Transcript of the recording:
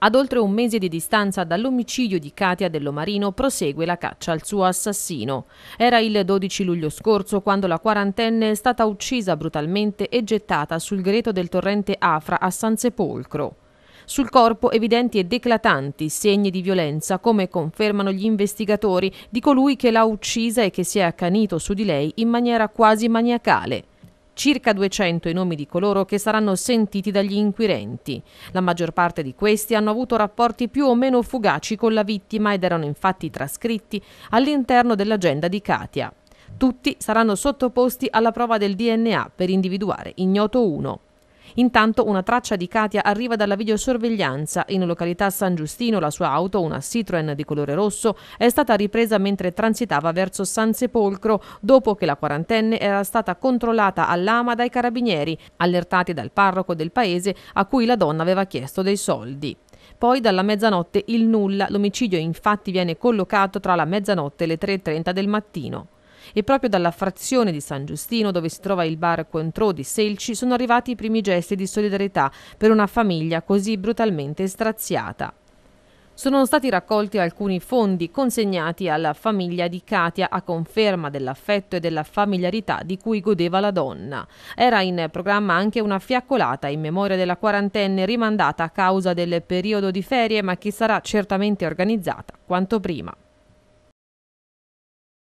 Ad oltre un mese di distanza dall'omicidio di Katia Dell'Omarino prosegue la caccia al suo assassino. Era il 12 luglio scorso quando la quarantenne è stata uccisa brutalmente e gettata sul greto del torrente Afra a San Sepolcro. Sul corpo evidenti e eclatanti segni di violenza, come confermano gli investigatori di colui che l'ha uccisa e che si è accanito su di lei in maniera quasi maniacale circa 200 i nomi di coloro che saranno sentiti dagli inquirenti. La maggior parte di questi hanno avuto rapporti più o meno fugaci con la vittima ed erano infatti trascritti all'interno dell'agenda di Katia. Tutti saranno sottoposti alla prova del DNA per individuare ignoto 1. Intanto una traccia di Katia arriva dalla videosorveglianza. In località San Giustino la sua auto, una Citroen di colore rosso, è stata ripresa mentre transitava verso San Sepolcro dopo che la quarantenne era stata controllata all'ama dai carabinieri, allertati dal parroco del paese a cui la donna aveva chiesto dei soldi. Poi dalla mezzanotte il nulla, l'omicidio infatti viene collocato tra la mezzanotte e le 3.30 del mattino. E proprio dalla frazione di San Giustino, dove si trova il bar Contro di Selci, sono arrivati i primi gesti di solidarietà per una famiglia così brutalmente straziata sono stati raccolti alcuni fondi consegnati alla famiglia di Katia a conferma dell'affetto e della familiarità di cui godeva la donna. Era in programma anche una fiaccolata in memoria della quarantenne rimandata a causa del periodo di ferie ma che sarà certamente organizzata quanto prima.